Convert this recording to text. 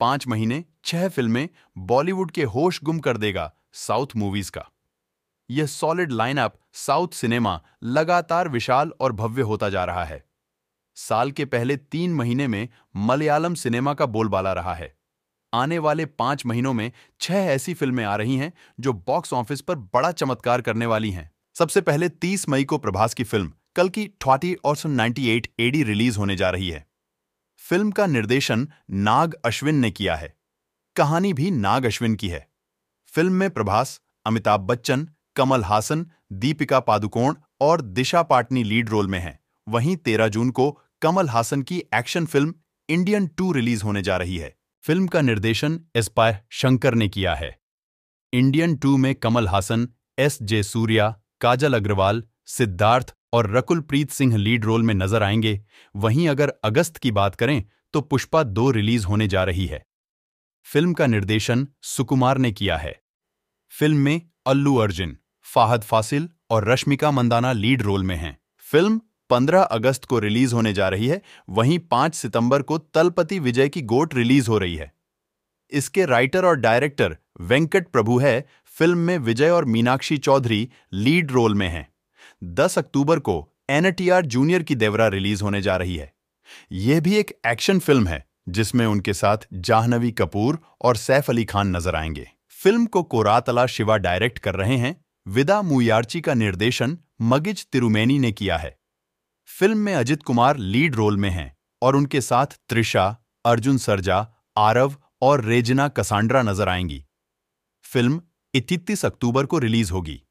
पांच महीने छह फिल्में बॉलीवुड के होश गुम कर देगा साउथ मूवीज का यह सॉलिड लाइनअप साउथ सिनेमा लगातार विशाल और भव्य होता जा रहा है साल के पहले तीन महीने में मलयालम सिनेमा का बोलबाला रहा है आने वाले पांच महीनों में छह ऐसी फिल्में आ रही हैं जो बॉक्स ऑफिस पर बड़ा चमत्कार करने वाली हैं सबसे पहले 30 मई को प्रभास की फिल्म कल की ट्वाटी और सन 98 एडी रिलीज होने जा रही है फिल्म का निर्देशन नाग अश्विन ने किया है कहानी भी नाग अश्विन की है फिल्म में प्रभास अमिताभ बच्चन कमल हासन दीपिका पादुकोण और दिशा पाटनी लीड रोल में हैं वहीं 13 जून को कमल हासन की action film Indian two release होने जा रही है फिल्म का निर्देशन एस पाय शंकर ने किया है इंडियन टू में कमल हासन एस जे सूर्या काजल अग्रवाल सिद्धार्थ और रकुलप्रीत सिंह लीड रोल में नजर आएंगे वहीं अगर अगस्त की बात करें तो पुष्पा दो रिलीज होने जा रही है फिल्म का निर्देशन सुकुमार ने किया है फिल्म में अल्लू अर्जुन फाहद फासिल और रश्मिका मंदाना लीड रोल में हैं फिल्म 15 अगस्त को रिलीज होने जा रही है वहीं 5 सितंबर को तलपति विजय की गोट रिलीज हो रही है इसके राइटर और डायरेक्टर वेंकट प्रभु है फिल्म में विजय और मीनाक्षी चौधरी लीड रोल में हैं 10 अक्टूबर को एनटीआर जूनियर की देवरा रिलीज होने जा रही है यह भी एक एक्शन फिल्म है जिसमें उनके साथ जाह्नवी कपूर और सैफ अली खान नजर आएंगे फिल्म को कोरातला शिवा डायरेक्ट कर रहे हैं विदा मुयार्ची का निर्देशन मगिज तिरुमेनी ने किया है फिल्म में अजित कुमार लीड रोल में हैं और उनके साथ त्रिशा अर्जुन सरजा आरव और रेजना कसांड्रा नजर आएंगी फिल्म इकतीस अक्टूबर को रिलीज होगी